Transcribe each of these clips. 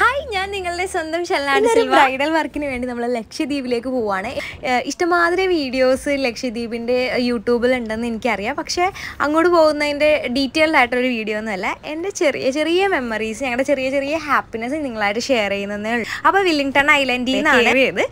hi ഞാൻ നിങ്ങളുടെ സ്വന്തം ഷെല്ലാണ് ബ്രൈഡൽ വർക്കിന് വേണ്ടി നമ്മൾ ലക്ഷദ്വീപിലേക്ക് പോവാണ് ഇഷ്ടമാതിരി വീഡിയോസ് ലക്ഷദ്വീപിൻ്റെ യൂട്യൂബിൽ ഉണ്ടെന്ന് എനിക്കറിയാം പക്ഷേ അങ്ങോട്ട് പോകുന്നതിൻ്റെ ഡീറ്റെയിൽഡ് ആയിട്ടൊരു വീഡിയോ ഒന്നുമല്ല എൻ്റെ ചെറിയ ചെറിയ മെമ്മറീസ് ഞങ്ങളുടെ ചെറിയ ചെറിയ ഹാപ്പിനെസ് നിങ്ങളായിട്ട് ഷെയർ ചെയ്യുന്നതേ ഉള്ളൂ അപ്പോൾ വില്ലിംഗ്ടൺ ഐലൻഡിൽ നിന്നാണ് ചെയ്ത്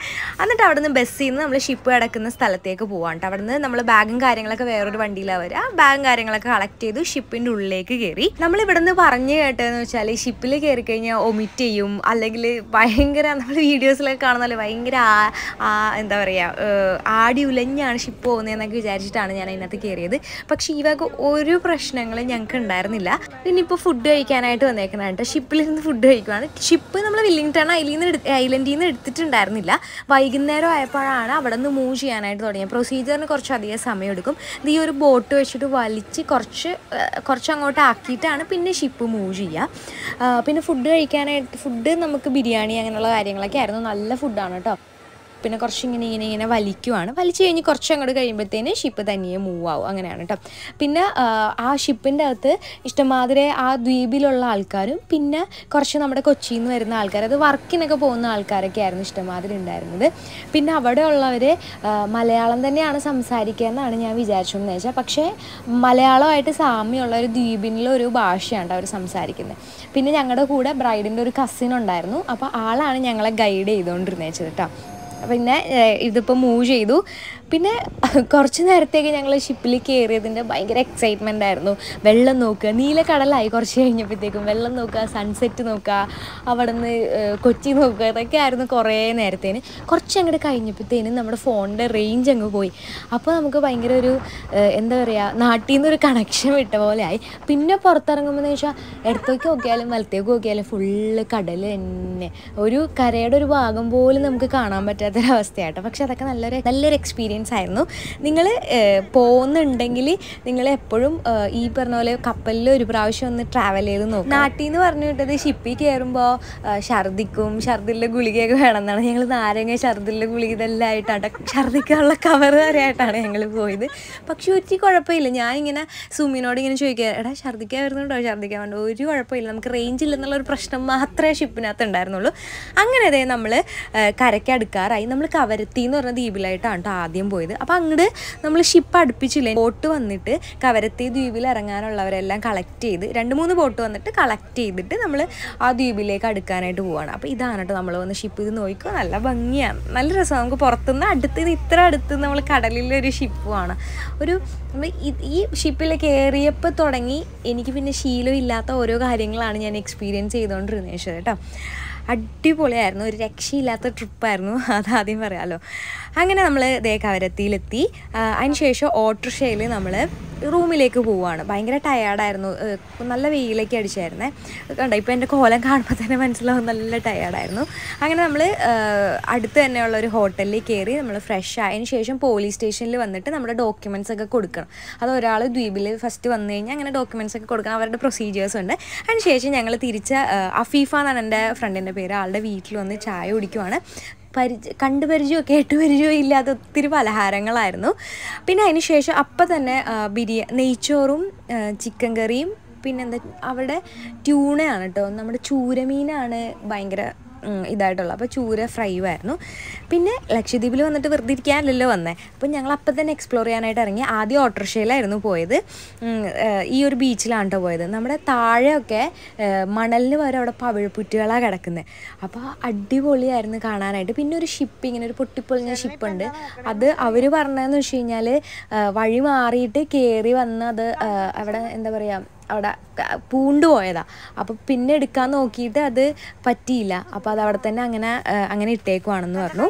എന്നിട്ട് അവിടെ നിന്ന് ബസ്സിൽ നിന്ന് നമ്മൾ ഷിപ്പ് കിടക്കുന്ന സ്ഥലത്തേക്ക് പോവാണ് അവിടെ നിന്ന് നമ്മൾ ബാഗും കാര്യങ്ങളൊക്കെ വേറൊരു വണ്ടിയിലാണ് വരിക ബാഗും കാര്യങ്ങളൊക്കെ കളക്ട് ചെയ്തു ഷിപ്പിൻ്റെ ഉള്ളിലേക്ക് കയറി നമ്മളിവിടെ നിന്ന് പറഞ്ഞു കേട്ടതെന്ന് വെച്ചാൽ ഷിപ്പിൽ കയറി കഴിഞ്ഞാൽ ഒമിറ്റ് ചെയ്യും ചെയ്യും അല്ലെങ്കിൽ ഭയങ്കര നമ്മൾ വീഡിയോസിലൊക്കെ കാണുന്നല്ലോ ഭയങ്കര എന്താ പറയുക ആടി ഉലഞ്ഞാണ് ഷിപ്പ് പോകുന്നതെന്നൊക്കെ വിചാരിച്ചിട്ടാണ് ഞാൻ അതിനകത്ത് കയറിയത് പക്ഷേ ഇവക്ക് ഒരു പ്രശ്നങ്ങളും ഞങ്ങൾക്ക് ഉണ്ടായിരുന്നില്ല പിന്നെ ഇപ്പോൾ ഫുഡ് കഴിക്കാനായിട്ട് വന്നേക്കണം കേട്ടോ നിന്ന് ഫുഡ് കഴിക്കുവാണ് ഷിപ്പ് നമ്മൾ വില്ലിംഗ്ടൺ ഐലിൽ നിന്ന് ഐലൻഡിൽ നിന്ന് എടുത്തിട്ടുണ്ടായിരുന്നില്ല വൈകുന്നേരം ആയപ്പോഴാണ് അവിടെ നിന്ന് മൂവ് ചെയ്യാനായിട്ട് തുടങ്ങിയത് പ്രൊസീജിയറിന് കുറച്ചധികം സമയം എടുക്കും ഇത് ഈ ഒരു ബോട്ട് വെച്ചിട്ട് വലിച്ച് കുറച്ച് കുറച്ച് അങ്ങോട്ട് ആക്കിയിട്ടാണ് പിന്നെ ഷിപ്പ് മൂവ് ചെയ്യുക പിന്നെ ഫുഡ് കഴിക്കാനായിട്ട് ഫുഡ് നമുക്ക് ബിരിയാണി അങ്ങനെയുള്ള കാര്യങ്ങളൊക്കെ ആയിരുന്നു നല്ല ഫുഡാണ് കേട്ടോ പിന്നെ കുറച്ച് ഇങ്ങനെ ഇങ്ങനെ ഇങ്ങനെ വലിക്കുവാണ് വലിച്ചു കഴിഞ്ഞ് കുറച്ച് അങ്ങോട്ട് കഴിയുമ്പോഴത്തേന് ഷിപ്പ് തനിയെ മൂവ് ആവും അങ്ങനെയാണ് കേട്ടോ പിന്നെ ആ ഷിപ്പിൻ്റെ അകത്ത് ഇഷ്ടംമാതിരി ആ ദ്വീപിലുള്ള ആൾക്കാരും പിന്നെ കുറച്ച് നമ്മുടെ കൊച്ചിയിൽ നിന്ന് വരുന്ന ആൾക്കാർ അത് വർക്കിനൊക്കെ പോകുന്ന ആൾക്കാരൊക്കെ ആയിരുന്നു ഇഷ്ടമാതിരി ഉണ്ടായിരുന്നത് പിന്നെ അവിടെ ഉള്ളവർ മലയാളം തന്നെയാണ് സംസാരിക്കുക എന്നാണ് ഞാൻ വിചാരിച്ചതെന്ന് വെച്ചാൽ പക്ഷേ മലയാളമായിട്ട് സാമ്യമുള്ള ഒരു ദ്വീപിനിലെ ഒരു ഭാഷയാണ് അവർ സംസാരിക്കുന്നത് പിന്നെ ഞങ്ങളുടെ കൂടെ ബ്രൈഡിൻ്റെ ഒരു കസിൻ ഉണ്ടായിരുന്നു അപ്പോൾ ആളാണ് ഞങ്ങളെ ഗൈഡ് ചെയ്തുകൊണ്ടിരുന്നത് കേട്ടോ പിന്നെ ഇതിപ്പോൾ മൂവ് ചെയ്തു പിന്നെ കുറച്ച് നേരത്തേക്ക് ഞങ്ങൾ ഷിപ്പിൽ കയറിയതിൻ്റെ ഭയങ്കര എക്സൈറ്റ്മെൻ്റ് ആയിരുന്നു വെള്ളം നോക്കുക നീലക്കടലായി കുറച്ച് കഴിഞ്ഞപ്പോഴത്തേക്കും വെള്ളം നോക്കുക സൺസെറ്റ് നോക്കുക അവിടെ നിന്ന് കൊച്ചി നോക്കുക ഇതൊക്കെ ആയിരുന്നു കുറേ നേരത്തേന് കുറച്ച് അങ്ങോട്ട് കഴിഞ്ഞപ്പോഴത്തേനും നമ്മുടെ ഫോണിൻ്റെ റേഞ്ച് അങ്ങ് പോയി അപ്പോൾ നമുക്ക് ഭയങ്കര ഒരു എന്താ പറയുക നാട്ടിൽ നിന്നൊരു കണക്ഷൻ വിട്ട പോലെ ആയി പിന്നെ പുറത്തിറങ്ങുമ്പോൾ വെച്ചാൽ ഇടത്തേക്ക് നോക്കിയാലും വലത്തേക്ക് നോക്കിയാലും ഫുള്ള് കടൽ തന്നെ ഒരു കരയുടെ ഒരു ഭാഗം പോലും നമുക്ക് കാണാൻ പറ്റാത്ത ഗതാഗതരവസ്ഥയാട്ടോ പക്ഷെ അതൊക്കെ നല്ലൊരു നല്ലൊരു എക്സ്പീരിയൻസ് ആയിരുന്നു നിങ്ങൾ പോകുന്നുണ്ടെങ്കിൽ നിങ്ങൾ എപ്പോഴും ഈ പറഞ്ഞ പോലെ കപ്പലിൽ ഒരു പ്രാവശ്യം ഒന്ന് ട്രാവൽ ചെയ്ത് നോക്കും നാട്ടിൽ നിന്ന് പറഞ്ഞു വിട്ടത് ഷിപ്പിൽ കയറുമ്പോൾ ഛർദിക്കും ഛർദിലെ ഗുളികയൊക്കെ വേണം എന്നാണ് ഞങ്ങൾ നാരങ്ങ ഛർദിലെ ഗുളിക ഇതെല്ലാം ആയിട്ടാണ് ഛർദിക്കാനുള്ള കവർ വരെയായിട്ടാണ് ഞങ്ങൾ പോയത് പക്ഷെ ഒരു കുഴപ്പമില്ല ഞാനിങ്ങനെ സുമിനോട് ഇങ്ങനെ ചോദിക്കുക എടാ ഛർദിക്കാൻ വരുന്നുണ്ടോ ഛർദിക്കാൻ വേണ്ട ഒരു കുഴപ്പമില്ല നമുക്ക് റേഞ്ച് ഇല്ലെന്നുള്ള ഒരു പ്രശ്നം മാത്രമേ ഷിപ്പിനകത്ത് ഉണ്ടായിരുന്നുള്ളൂ അങ്ങനെ അതേ നമ്മൾ കരയ്ക്ക് അടുക്കാറായി ലേറ്റായി നമ്മൾ കവരത്തി എന്ന് പറഞ്ഞ ദ്വീപിലായിട്ടാണ് കേട്ടോ ആദ്യം പോയത് അപ്പോൾ അങ്ങോട്ട് നമ്മൾ ഷിപ്പ് അടുപ്പിച്ചില്ലേ ബോട്ട് വന്നിട്ട് കവരത്തി ദ്വീപിൽ ഇറങ്ങാനുള്ളവരെല്ലാം കളക്ട് ചെയ്ത് രണ്ട് മൂന്ന് ബോട്ട് വന്നിട്ട് കളക്ട് ചെയ്തിട്ട് നമ്മൾ ആ ദ്വീപിലേക്ക് അടുക്കാനായിട്ട് പോവാണ് അപ്പോൾ ഇതാണ് കേട്ടോ നമ്മൾ വന്ന് ഷിപ്പ് ഇത് നോക്കിക്കോ നല്ല ഭംഗിയാണ് നല്ല രസമാണ് നമുക്ക് പുറത്തുനിന്ന് അടുത്ത് ഇത്ര അടുത്ത് നമ്മൾ കടലിലൊരു ഷിപ്പുമാണ് ഒരു നമ്മൾ ഈ ഷിപ്പിൽ കയറിയപ്പോൾ തുടങ്ങി എനിക്ക് പിന്നെ ശീലമില്ലാത്ത ഓരോ കാര്യങ്ങളാണ് ഞാൻ എക്സ്പീരിയൻസ് ചെയ്തുകൊണ്ടിരുന്നത് കേട്ടോ അടിപൊളിയായിരുന്നു ഒരു രക്ഷയില്ലാത്ത ട്രിപ്പായിരുന്നു അതാദ്യം പറയാമല്ലോ അങ്ങനെ നമ്മൾ ദേ കവരത്തിയിലെത്തി അതിനുശേഷം ഓട്ടോറിക്ഷയിൽ നമ്മൾ റൂമിലേക്ക് പോവുകയാണ് ഭയങ്കര ടയേർഡായിരുന്നു നല്ല വെയിലേക്ക് അടിച്ചായിരുന്നേ കണ്ടോ ഇപ്പോൾ എൻ്റെ കോലം കാണുമ്പോൾ തന്നെ മനസ്സിലാവും നല്ല ടയേർഡായിരുന്നു അങ്ങനെ നമ്മൾ അടുത്ത് തന്നെയുള്ള ഒരു ഹോട്ടലിൽ കയറി നമ്മൾ ഫ്രഷ് ആയതിനു ശേഷം പോലീസ് സ്റ്റേഷനിൽ വന്നിട്ട് നമ്മുടെ ഡോക്യുമെൻറ്റ്സ് ഒക്കെ കൊടുക്കണം അത് ഒരാൾ ദ്വീപിൽ ഫസ്റ്റ് വന്നു കഴിഞ്ഞാൽ അങ്ങനെ ഡോക്യുമെൻറ്റ്സ് ഒക്കെ കൊടുക്കണം അവരുടെ പ്രൊസീജിയേഴ്സ് ഉണ്ട് അതിന് ശേഷം ഞങ്ങൾ തിരിച്ച അഫീഫ എന്നാണ് എൻ്റെ ഫ്രണ്ടിൻ്റെ പേര് ആളുടെ വീട്ടിൽ വന്ന് ചായ കുടിക്കുവാണ് പരിചയ കണ്ടുപരിചയോ കേട്ടുപരിചയോ ഇല്ലാത്ത ഒത്തിരി പലഹാരങ്ങളായിരുന്നു പിന്നെ അതിന് ശേഷം അപ്പം തന്നെ ബിരിയ നെയ്ച്ചോറും ചിക്കൻ കറിയും പിന്നെന്താ അവിടെ ട്യൂണയാണ് കേട്ടോ നമ്മുടെ ചൂരമീനാണ് ഭയങ്കര ഇതായിട്ടുള്ളത് അപ്പോൾ ചൂര ഫ്രൈ ആയിരുന്നു പിന്നെ ലക്ഷദ്വീപിൽ വന്നിട്ട് വെറുതെ ഇരിക്കാനല്ലല്ലോ വന്നേ അപ്പോൾ ഞങ്ങൾ അപ്പം തന്നെ എക്സ്പ്ലോർ ചെയ്യാനായിട്ട് ഇറങ്ങി ആദ്യം ഓട്ടോറിക്ഷയിലായിരുന്നു പോയത് ഈ ഒരു ബീച്ചിലാണ് കേട്ടോ പോയത് നമ്മുടെ താഴെയൊക്കെ മണലിന് വരെ അവിടെ പവിഴപ്പുറ്റുകളാണ് കിടക്കുന്നത് അപ്പോൾ അടിപൊളിയായിരുന്നു കാണാനായിട്ട് പിന്നെ ഒരു ഷിപ്പ് ഇങ്ങനെ ഒരു പൊട്ടിപ്പൊളിഞ്ഞ ഷിപ്പുണ്ട് അത് അവർ പറഞ്ഞതെന്ന് വെച്ച് കഴിഞ്ഞാൽ വഴി മാറിയിട്ട് കയറി വന്ന് അത് അവിടെ എന്താ പറയുക അവിടെ പൂണ്ടുപോയതാ അപ്പോൾ പിന്നെ എടുക്കാൻ നോക്കിയിട്ട് അത് പറ്റിയില്ല അപ്പോൾ അത് അവിടെ തന്നെ അങ്ങനെ അങ്ങനെ ഇട്ടേക്കുവാണെന്ന് പറഞ്ഞു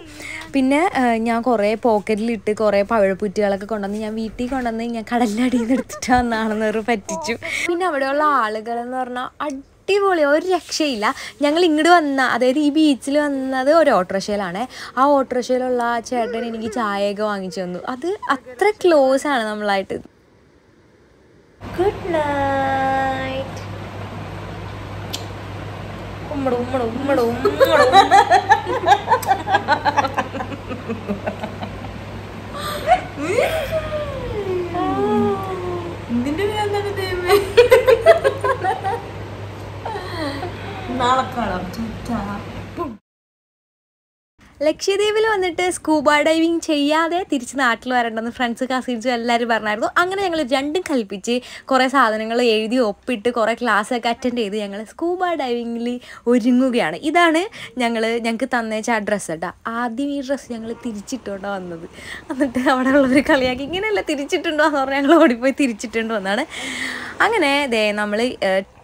പിന്നെ ഞാൻ കുറേ പോക്കറ്റിലിട്ട് കുറേ പവിഴപ്പുറ്റുകളൊക്കെ കൊണ്ടുവന്ന് ഞാൻ വീട്ടിൽ കൊണ്ടുവന്ന് ഞാൻ കടലിലടിയിൽ നിന്ന് എടുത്തിട്ട് പറഞ്ഞു പറ്റിച്ചു പിന്നെ അവിടെയുള്ള ആളുകളെന്ന് പറഞ്ഞാൽ അടിപൊളി ഒരു രക്ഷയില്ല ഞങ്ങൾ ഇങ്ങോട്ട് വന്ന അതായത് ഈ ബീച്ചിൽ വന്നത് ഒരു ഓട്ടോറിക്ഷയിലാണ് ആ ഓട്ടോറിക്ഷയിലുള്ള ചേട്ടൻ എനിക്ക് ചായയൊക്കെ വാങ്ങിച്ചു തന്നു അത് അത്ര ക്ലോസ് ആണ് നമ്മളായിട്ട് ഗുഡ് നൈറ്റ് ഉമ്മട ഉമ്മട ഉമ്മട നിന്റെ എന്താണ് ദൈവമേ നാളെ കാണാം ചുറ്റാ ലക്ഷദ്വീപിൽ വന്നിട്ട് സ്കൂബ ഡൈവിങ് ചെയ്യാതെ തിരിച്ച് നാട്ടിൽ വരണ്ടെന്ന് ഫ്രണ്ട്സ് കസിൻസും എല്ലാവരും പറഞ്ഞായിരുന്നു അങ്ങനെ ഞങ്ങൾ രണ്ടും കൽപ്പിച്ച് കുറേ സാധനങ്ങൾ എഴുതി ഒപ്പിട്ട് കുറേ ക്ലാസ്സൊക്കെ അറ്റൻഡ് ചെയ്ത് ഞങ്ങൾ സ്കൂബ ഡൈവിങ്ങിൽ ഒരുങ്ങുകയാണ് ഇതാണ് ഞങ്ങൾ ഞങ്ങൾക്ക് തന്നേച്ച ആ ഡ്രസ്സ് കേട്ടോ ആദ്യം ഈ ഡ്രസ്സ് ഞങ്ങൾ തിരിച്ചിട്ടുണ്ടോ വന്നത് എന്നിട്ട് അവിടെ ഉള്ളൊരു കളിയാക്കി ഇങ്ങനെയല്ല തിരിച്ചിട്ടുണ്ടോ എന്ന് പറഞ്ഞാൽ ഞങ്ങൾ ഓടിപ്പോയി തിരിച്ചിട്ടുണ്ടോ എന്നാണ് അങ്ങനെ ദേ നമ്മൾ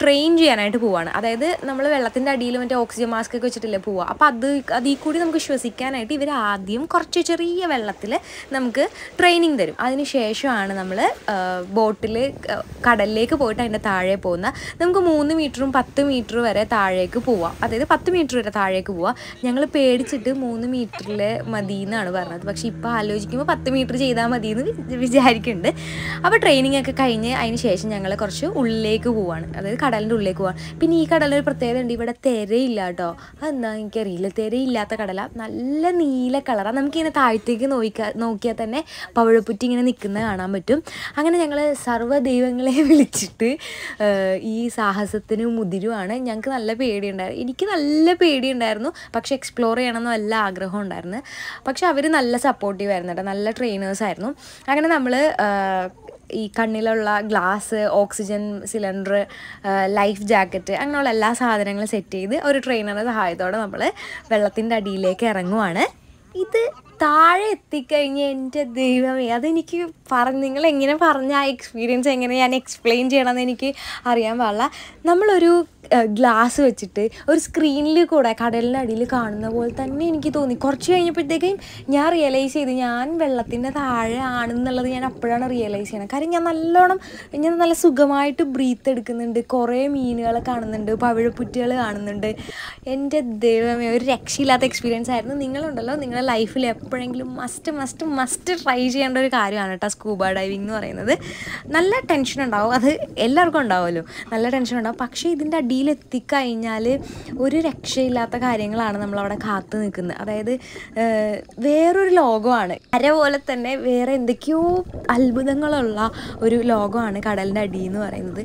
ട്രെയിൻ ചെയ്യാനായിട്ട് പോവാണ് അതായത് നമ്മൾ വെള്ളത്തിൻ്റെ അടിയിൽ മറ്റേ ഓക്സിജൻ മാസ്ക് ഒക്കെ വെച്ചിട്ടില്ലേ പോവുക അപ്പോൾ അത് അതിൽ കൂടി നമുക്ക് ശ്വസിക്കാം പഠിക്കാനായിട്ട് ഇവർ ആദ്യം കുറച്ച് ചെറിയ വെള്ളത്തിൽ നമുക്ക് ട്രെയിനിങ് തരും അതിന് ശേഷമാണ് നമ്മൾ ബോട്ടിൽ കടലിലേക്ക് പോയിട്ട് അതിൻ്റെ താഴെ പോകുന്ന നമുക്ക് മൂന്ന് മീറ്ററും പത്ത് മീറ്റർ വരെ താഴേക്ക് പോവാം അതായത് പത്ത് മീറ്റർ വരെ താഴേക്ക് പോവാം ഞങ്ങൾ പേടിച്ചിട്ട് മൂന്ന് മീറ്ററിൽ മതി എന്നാണ് പറഞ്ഞത് പക്ഷേ ഇപ്പോൾ ആലോചിക്കുമ്പോൾ പത്ത് മീറ്റർ ചെയ്താൽ മതി എന്ന് വിചാരിക്കുന്നുണ്ട് അപ്പോൾ ട്രെയിനിങ് ഒക്കെ കഴിഞ്ഞ് അതിന് ശേഷം ഞങ്ങൾ കുറച്ച് ഉള്ളിലേക്ക് പോവാണ് അതായത് കടലിൻ്റെ ഉള്ളിലേക്ക് പോവാണ് പിന്നെ ഈ കടലിൽ ഒരു പ്രത്യേകത ഉണ്ട് ഇവിടെ തിരയില്ല കേട്ടോ അതെന്താ എനിക്കറിയില്ല തിരയില്ലാത്ത കടല നല്ല നല്ല നീല കളറാണ് നമുക്കിങ്ങനെ താഴത്തേക്ക് നോക്കിയാൽ നോക്കിയാൽ തന്നെ പവഴപ്പുറ്റി ഇങ്ങനെ നിൽക്കുന്നത് കാണാൻ പറ്റും അങ്ങനെ ഞങ്ങൾ സർവ്വ ദൈവങ്ങളെ വിളിച്ചിട്ട് ഈ സാഹസത്തിനും മുതിരുമാണ് ഞങ്ങൾക്ക് നല്ല പേടിയുണ്ടായിരുന്നു എനിക്ക് നല്ല പേടിയുണ്ടായിരുന്നു പക്ഷേ എക്സ്പ്ലോർ ചെയ്യണമെന്ന് നല്ല ആഗ്രഹം ഉണ്ടായിരുന്നു പക്ഷെ അവർ നല്ല സപ്പോർട്ടീവ് ആയിരുന്നു കേട്ടോ നല്ല ട്രെയിനേഴ്സായിരുന്നു അങ്ങനെ നമ്മൾ ഈ കണ്ണിലുള്ള glass oxygen cylinder life jacket അങ്ങനെയുള്ള എല്ലാ സാധനങ്ങളും സെറ്റ് ചെയ്ത് ഒരു ട്രെയിനറുടെ സഹായത്തോടെ നമ്മൾ വെള്ളത്തിൻ്റെ അടിയിലേക്ക് ഇറങ്ങുവാണ് ഇത് താഴെ എത്തിക്കഴിഞ്ഞ് എൻ്റെ ദൈവമേ അതെനിക്ക് പറഞ്ഞ് നിങ്ങൾ എങ്ങനെ പറഞ്ഞ ആ എക്സ്പീരിയൻസ് എങ്ങനെ ഞാൻ എക്സ്പ്ലെയിൻ ചെയ്യണമെന്ന് എനിക്ക് അറിയാൻ പാടില്ല നമ്മളൊരു ഗ്ലാസ് വെച്ചിട്ട് ഒരു സ്ക്രീനിൽ കൂടെ കടലിൻ്റെ അടിയിൽ കാണുന്ന പോലെ തന്നെ എനിക്ക് തോന്നി കുറച്ച് കഴിഞ്ഞപ്പോഴത്തേക്കും ഞാൻ റിയലൈസ് ചെയ്ത് ഞാൻ വെള്ളത്തിൻ്റെ താഴെ ആണെന്നുള്ളത് ഞാൻ അപ്പോഴാണ് റിയലൈസ് ചെയ്യണം കാര്യം ഞാൻ നല്ലോണം ഞാൻ നല്ല സുഖമായിട്ട് ബ്രീത്ത് എടുക്കുന്നുണ്ട് കുറേ മീനുകളെ കാണുന്നുണ്ട് പവിഴപ്പുറ്റികൾ കാണുന്നുണ്ട് എൻ്റെ ദൈവമേ ഒരു രക്ഷയില്ലാത്ത എക്സ്പീരിയൻസ് ആയിരുന്നു നിങ്ങളുണ്ടല്ലോ നിങ്ങളുടെ ലൈഫിൽ എപ്പോഴും എപ്പോഴെങ്കിലും മസ്റ്റ് മസ്റ്റ് മസ്റ്റ് ട്രൈ ചെയ്യേണ്ട ഒരു കാര്യമാണ് കേട്ടോ സ്കൂബ ഡൈവിംഗ് എന്ന് പറയുന്നത് നല്ല ടെൻഷൻ ഉണ്ടാവും അത് എല്ലാവർക്കും ഉണ്ടാവുമല്ലോ നല്ല ടെൻഷൻ ഉണ്ടാവും പക്ഷേ ഇതിൻ്റെ അടിയിൽ എത്തിക്കഴിഞ്ഞാൽ ഒരു രക്ഷയില്ലാത്ത കാര്യങ്ങളാണ് നമ്മളവിടെ കാത്തു നിൽക്കുന്നത് അതായത് വേറൊരു ലോകമാണ് കര പോലെ തന്നെ വേറെ എന്തൊക്കെയോ അത്ഭുതങ്ങളുള്ള ഒരു ലോകമാണ് കടലിൻ്റെ അടി എന്ന് പറയുന്നത്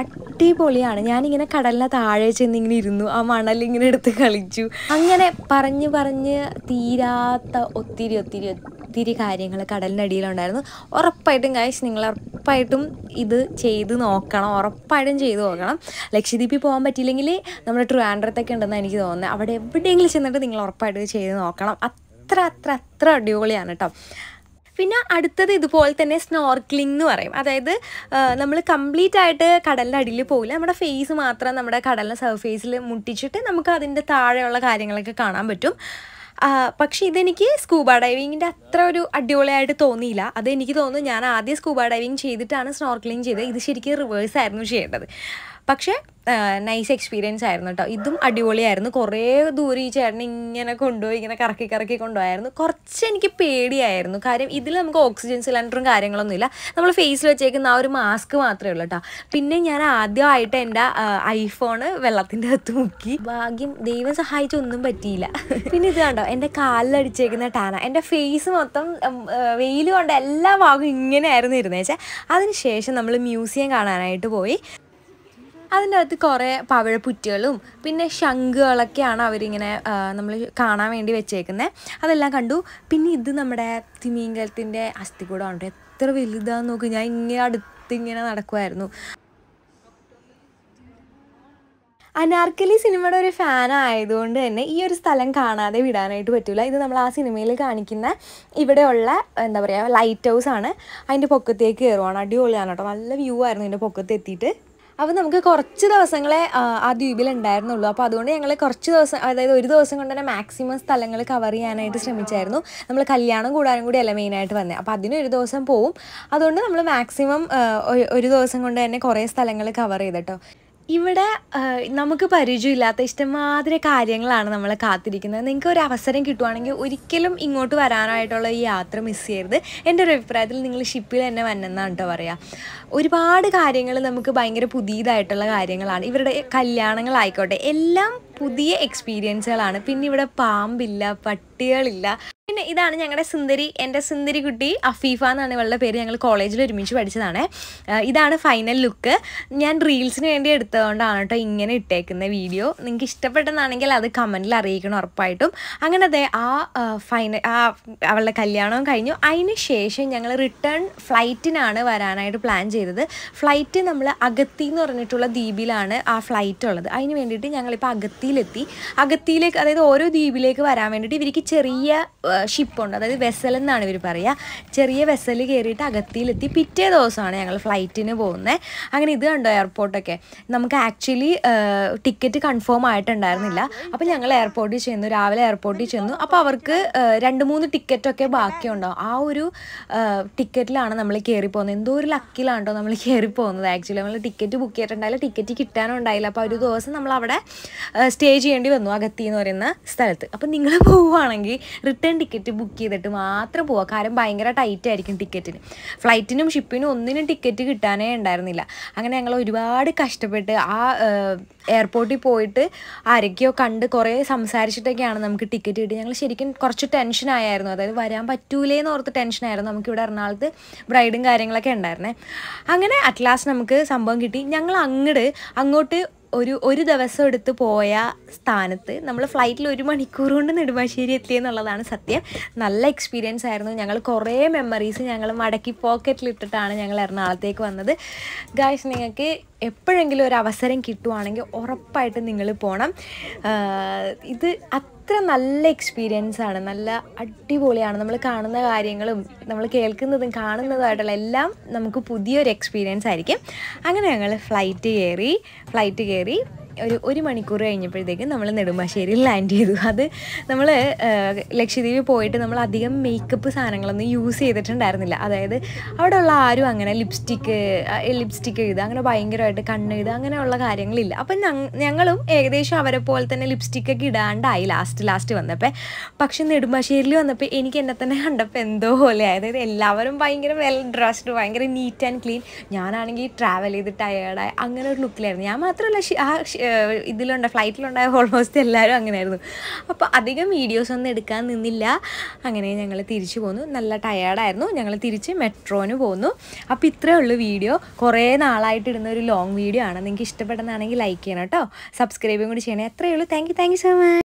അടിപൊളിയാണ് ഞാനിങ്ങനെ കടലിനെ താഴെ ചെന്ന് ഇങ്ങനെ ഇരുന്നു ആ മണൽ ഇങ്ങനെ എടുത്ത് കളിച്ചു അങ്ങനെ പറഞ്ഞ് പറഞ്ഞ് തീരാത്ത ഒത്തിരി ഒത്തിരി ഒത്തിരി കാര്യങ്ങൾ കടലിനടിയിലുണ്ടായിരുന്നു ഉറപ്പായിട്ടും കാശ് നിങ്ങൾ ഉറപ്പായിട്ടും ഇത് ചെയ്ത് നോക്കണം ഉറപ്പായിട്ടും ചെയ്ത് നോക്കണം ലക്ഷദ്വീപിൽ പോകാൻ പറ്റിയില്ലെങ്കിൽ നമ്മുടെ ട്രിവാൻഡ്രത്തൊക്കെ ഉണ്ടെന്ന് എനിക്ക് തോന്നുന്നത് അവിടെ എവിടെയെങ്കിലും ചെന്നിട്ട് നിങ്ങൾ ഉറപ്പായിട്ട് ചെയ്ത് നോക്കണം അത്ര അത്ര അത്ര അടിപൊളിയാണ് കേട്ടോ പിന്നെ അടുത്തത് ഇതുപോലെ തന്നെ സ്നോർക്ലിംഗ് എന്ന് പറയും അതായത് നമ്മൾ കംപ്ലീറ്റ് ആയിട്ട് കടലിൻ്റെ അടിയിൽ പോകില്ല നമ്മുടെ ഫേസ് മാത്രം നമ്മുടെ കടലിൻ്റെ സർഫേസിൽ മുട്ടിച്ചിട്ട് നമുക്ക് അതിൻ്റെ താഴെയുള്ള കാര്യങ്ങളൊക്കെ കാണാൻ പറ്റും പക്ഷേ ഇതെനിക്ക് സ്കൂബ ഡൈവിങ്ങിൻ്റെ അത്ര ഒരു അടിപൊളിയായിട്ട് തോന്നിയില്ല അത് എനിക്ക് തോന്നുന്നു ഞാൻ ആദ്യം സ്കൂബ ഡൈവിങ് ചെയ്തിട്ടാണ് സ്നോർക്കലിങ് ചെയ്തത് ഇത് ശരിക്കും റിവേഴ്സ് ആയിരുന്നു ചെയ്യേണ്ടത് പക്ഷേ നൈസ് എക്സ്പീരിയൻസ് ആയിരുന്നു കേട്ടോ ഇതും അടിപൊളിയായിരുന്നു കുറേ ദൂരം ഈ ചേട്ടൻ ഇങ്ങനെ കൊണ്ടുപോയി ഇങ്ങനെ കറക്കി കറക്കി കൊണ്ടുപോയായിരുന്നു കുറച്ച് എനിക്ക് പേടിയായിരുന്നു കാര്യം ഇതിൽ നമുക്ക് ഓക്സിജൻ സിലിണ്ടറും കാര്യങ്ങളൊന്നുമില്ല നമ്മൾ ഫേസിൽ വെച്ചേക്കുന്ന ആ ഒരു മാസ്ക് മാത്രമേ ഉള്ളൂ കേട്ടോ പിന്നെ ഞാൻ ആദ്യമായിട്ട് എൻ്റെ ഐഫോണ് വെള്ളത്തിൻ്റെ അകത്ത് മുക്കി ഭാഗ്യം ദൈവം സഹായിച്ചൊന്നും പറ്റിയില്ല പിന്നെ ഇത് കണ്ടോ എൻ്റെ കാലിലടിച്ചേക്കുന്ന ടാന എൻ്റെ ഫേസ് മൊത്തം വെയിൽ കൊണ്ട് എല്ലാ ഭാഗവും ഇങ്ങനെയായിരുന്നു ഇരുന്നേച്ചാ അതിനുശേഷം നമ്മൾ മ്യൂസിയം കാണാനായിട്ട് പോയി അതിൻ്റെ അകത്ത് കുറേ പവഴപ്പുറ്റുകളും പിന്നെ ശംഖുകളൊക്കെയാണ് അവരിങ്ങനെ നമ്മൾ കാണാൻ വേണ്ടി വെച്ചേക്കുന്നത് അതെല്ലാം കണ്ടു പിന്നെ ഇത് നമ്മുടെ തിമീങ്കലത്തിൻ്റെ അസ്ഥികൂടമാണ് എത്ര വലുതാന്ന് നോക്ക് ഞാൻ ഇങ്ങനെ അടുത്ത് ഇങ്ങനെ നടക്കുമായിരുന്നു അനാർക്കലി സിനിമയുടെ ഒരു ഫാൻ ആയതുകൊണ്ട് തന്നെ ഈ ഒരു സ്ഥലം കാണാതെ വിടാനായിട്ട് പറ്റില്ല ഇത് നമ്മൾ ആ സിനിമയിൽ കാണിക്കുന്ന ഇവിടെയുള്ള എന്താ പറയുക ലൈറ്റ് ഹൗസ് ആണ് അതിൻ്റെ പൊക്കത്തേക്ക് കയറുവാണ് അടിപൊളിയാണ് കേട്ടോ നല്ല വ്യൂ ആയിരുന്നു അതിൻ്റെ പൊക്കത്തെത്തിയിട്ട് അപ്പോൾ നമുക്ക് കുറച്ച് ദിവസങ്ങളെ ആ ദ്വീപിൽ ഉണ്ടായിരുന്നുള്ളൂ അപ്പോൾ അതുകൊണ്ട് ഞങ്ങൾ കുറച്ച് ദിവസം അതായത് ഒരു ദിവസം കൊണ്ട് തന്നെ മാക്സിമം സ്ഥലങ്ങൾ കവർ ചെയ്യാനായിട്ട് ശ്രമിച്ചായിരുന്നു നമ്മൾ കല്യാണം കൂടാനും കൂടി അല്ല മെയിനായിട്ട് വന്നത് അപ്പോൾ അതിന് ഒരു ദിവസം പോവും അതുകൊണ്ട് നമ്മൾ മാക്സിമം ഒരു ദിവസം കൊണ്ട് തന്നെ കുറേ സ്ഥലങ്ങൾ കവർ ചെയ്തിട്ടോ ഇവിടെ നമുക്ക് പരിചയമില്ലാത്ത ഇഷ്ടമാതിരി കാര്യങ്ങളാണ് നമ്മൾ കാത്തിരിക്കുന്നത് നിങ്ങൾക്ക് ഒരു അവസരം കിട്ടുവാണെങ്കിൽ ഒരിക്കലും ഇങ്ങോട്ട് വരാനായിട്ടുള്ള ഈ യാത്ര മിസ് ചെയ്യരുത് എൻ്റെ ഒരു അഭിപ്രായത്തിൽ നിങ്ങൾ ഷിപ്പിൽ തന്നെ വന്നെന്നാണ് കേട്ടോ പറയുക ഒരുപാട് കാര്യങ്ങൾ നമുക്ക് ഭയങ്കര പുതിയതായിട്ടുള്ള കാര്യങ്ങളാണ് ഇവരുടെ കല്യാണങ്ങളായിക്കോട്ടെ എല്ലാം പുതിയ എക്സ്പീരിയൻസുകളാണ് പിന്നെ ഇവിടെ പാമ്പില്ല പട്ടികളില്ല പിന്നെ ഇതാണ് ഞങ്ങളുടെ സുന്ദരി എൻ്റെ സുന്ദരി കുട്ടി അഫീഫ എന്നാണ് ഇവളുടെ പേര് ഞങ്ങൾ കോളേജിൽ ഒരുമിച്ച് പഠിച്ചതാണ് ഇതാണ് ഫൈനൽ ലുക്ക് ഞാൻ റീൽസിന് വേണ്ടി എടുത്തതുകൊണ്ടാണ് കേട്ടോ ഇങ്ങനെ ഇട്ടേക്കുന്ന വീഡിയോ നിങ്ങൾക്ക് ഇഷ്ടപ്പെട്ടെന്നാണെങ്കിൽ അത് കമൻറ്റിൽ അറിയിക്കണം ഉറപ്പായിട്ടും അങ്ങനെ അതെ ആ ഫൈനൽ ആ അവളുടെ കല്യാണവും കഴിഞ്ഞു അതിന് ശേഷം ഞങ്ങൾ റിട്ടേൺ ഫ്ലൈറ്റിനാണ് വരാനായിട്ട് പ്ലാൻ ചെയ്തത് ഫ്ലൈറ്റ് നമ്മൾ അഗത്തി എന്ന് പറഞ്ഞിട്ടുള്ള ദ്വീപിലാണ് ആ ഫ്ലൈറ്റ് ഉള്ളത് അതിന് വേണ്ടിയിട്ട് ഞങ്ങളിപ്പോൾ അഗത്തി അഗത്തിയിലെത്തി അഗത്തിയിലേക്ക് അതായത് ഓരോ ദ്വീപിലേക്ക് വരാൻ വേണ്ടിയിട്ട് ഇവർക്ക് ചെറിയ ഷിപ്പുണ്ട് അതായത് വെസൽ എന്നാണ് ഇവർ പറയുക ചെറിയ വെസൽ കയറിയിട്ട് അഗത്തിയിലെത്തി പിറ്റേ ദിവസമാണ് ഞങ്ങൾ ഫ്ലൈറ്റിന് പോകുന്നത് അങ്ങനെ ഇത് കണ്ടോ എയർപോർട്ടൊക്കെ നമുക്ക് ആക്ച്വലി ടിക്കറ്റ് കൺഫേം ആയിട്ടുണ്ടായിരുന്നില്ല അപ്പോൾ ഞങ്ങൾ എയർപോർട്ടിൽ ചെന്നു രാവിലെ എയർപോർട്ടിൽ ചെന്നു അപ്പോൾ അവർക്ക് രണ്ട് മൂന്ന് ടിക്കറ്റൊക്കെ ബാക്കിയുണ്ടോ ആ ഒരു ടിക്കറ്റിലാണ് നമ്മൾ കയറി പോകുന്നത് എന്തോ ഒരു ലക്കിലാണ് നമ്മൾ കയറി പോകുന്നത് ആക്ച്വലി നമ്മൾ ടിക്കറ്റ് ബുക്ക് ചെയ്തിട്ടുണ്ടായില്ല ടിക്കറ്റ് കിട്ടാനുണ്ടായില്ല അപ്പോൾ ഒരു ദിവസം നമ്മൾ അവിടെ സ്റ്റേ ചെയ്യേണ്ടി വന്നു അകത്തി എന്ന് പറയുന്ന സ്ഥലത്ത് അപ്പം നിങ്ങൾ പോവുകയാണെങ്കിൽ റിട്ടേൺ ടിക്കറ്റ് ബുക്ക് ചെയ്തിട്ട് മാത്രം പോവുക കാരണം ഭയങ്കര ടൈറ്റ് ആയിരിക്കും ടിക്കറ്റിന് ഫ്ലൈറ്റിനും ഷിപ്പിനും ഒന്നിനും ടിക്കറ്റ് കിട്ടാനേ ഉണ്ടായിരുന്നില്ല അങ്ങനെ ഞങ്ങൾ ഒരുപാട് കഷ്ടപ്പെട്ട് ആ എയർപോർട്ടിൽ പോയിട്ട് ആരൊക്കെയോ കണ്ട് കുറേ സംസാരിച്ചിട്ടൊക്കെയാണ് നമുക്ക് ടിക്കറ്റ് കിട്ടി ഞങ്ങൾ ശരിക്കും കുറച്ച് ടെൻഷൻ ആയായിരുന്നു അതായത് വരാൻ പറ്റൂലേ എന്ന് ഓർത്ത് ടെൻഷനായിരുന്നു നമുക്കിവിടെ എറണാകുളത്ത് ബ്രൈഡും കാര്യങ്ങളൊക്കെ ഉണ്ടായിരുന്നേ അങ്ങനെ അറ്റ്ലാസ്റ്റ് നമുക്ക് സംഭവം കിട്ടി ഞങ്ങൾ അങ്ങോട്ട് അങ്ങോട്ട് ഒരു ഒരു ദിവസം എടുത്ത് പോയ സ്ഥാനത്ത് നമ്മൾ ഫ്ലൈറ്റിൽ ഒരു മണിക്കൂർ കൊണ്ട് നെടുമ്പാശ്ശേരി എത്തി എന്നുള്ളതാണ് സത്യം നല്ല എക്സ്പീരിയൻസ് ആയിരുന്നു ഞങ്ങൾ കുറേ മെമ്മറീസ് ഞങ്ങൾ മടക്കി പോക്കറ്റിൽ ഇട്ടിട്ടാണ് ഞങ്ങൾ എറണാകുളത്തേക്ക് വന്നത് ഗായ്സ് നിങ്ങൾക്ക് എപ്പോഴെങ്കിലും ഒരു അവസരം കിട്ടുവാണെങ്കിൽ ഉറപ്പായിട്ട് നിങ്ങൾ പോകണം ഇത് അത്ര നല്ല എക്സ്പീരിയൻസ് ആണ് നല്ല അടിപൊളിയാണ് നമ്മൾ കാണുന്ന കാര്യങ്ങളും നമ്മൾ കേൾക്കുന്നതും കാണുന്നതുമായിട്ടുള്ള എല്ലാം നമുക്ക് പുതിയൊരു എക്സ്പീരിയൻസ് ആയിരിക്കും അങ്ങനെ ഞങ്ങൾ ഫ്ലൈറ്റ് കയറി ഫ്ലൈറ്റ് കയറി ഒരു ഒരു മണിക്കൂർ കഴിഞ്ഞപ്പോഴത്തേക്കും നമ്മൾ നെടുമ്പാശ്ശേരിയിൽ ലാൻഡ് ചെയ്തു അത് നമ്മൾ ലക്ഷദ്വീപിൽ പോയിട്ട് നമ്മൾ അധികം മേക്കപ്പ് സാധനങ്ങളൊന്നും യൂസ് ചെയ്തിട്ടുണ്ടായിരുന്നില്ല അതായത് അവിടെ ഉള്ള ആരും അങ്ങനെ ലിപ്സ്റ്റിക്ക് ലിപ്സ്റ്റിക്ക് എഴുതുക അങ്ങനെ ഭയങ്കരമായിട്ട് കണ്ണെഴുതുക അങ്ങനെയുള്ള കാര്യങ്ങളില്ല അപ്പം ഞങ്ങളും ഏകദേശം അവരെ പോലെ തന്നെ ലിപ്സ്റ്റിക്കൊക്കെ ഇടാണ്ടായി ലാസ്റ്റ് ലാസ്റ്റ് വന്നപ്പോൾ പക്ഷെ നെടുമ്പാശ്ശേരിയിൽ വന്നപ്പോൾ എനിക്ക് എന്നെ തന്നെ കണ്ടപ്പോൾ എന്തോ പോലെ അതായത് എല്ലാവരും ഭയങ്കര വെൽ ഡ്രസ്ഡ് ഭയങ്കര നീറ്റ് ആൻഡ് ക്ലീൻ ഞാനാണെങ്കിൽ ട്രാവൽ ചെയ്ത് ടയേർഡായി അങ്ങനെ ഒരു ലുക്കിലായിരുന്നു ഞാൻ മാത്രമല്ല ആ ഇതിലുണ്ട് ഫ്ലൈറ്റിലുണ്ടായ ഓൾമോസ്റ്റ് എല്ലാവരും അങ്ങനെ ആയിരുന്നു അപ്പോൾ അധികം വീഡിയോസ് ഒന്നും എടുക്കാൻ നിന്നില്ല അങ്ങനെ ഞങ്ങൾ തിരിച്ചു പോന്നു നല്ല ടയേർഡായിരുന്നു ഞങ്ങൾ തിരിച്ച് മെട്രോന് പോന്നു അപ്പോൾ ഇത്രേ ഉള്ളൂ വീഡിയോ കുറേ നാളായിട്ട് ഇടുന്ന ഒരു ലോങ് വീഡിയോ ആണ് നിങ്ങൾക്ക് ഇഷ്ടപ്പെടുന്നതാണെങ്കിൽ ലൈക്ക് ചെയ്യണം കേട്ടോ സബ്സ്ക്രൈബും കൂടി ചെയ്യണേ എത്രയേ ഉള്ളൂ thank you thank you so much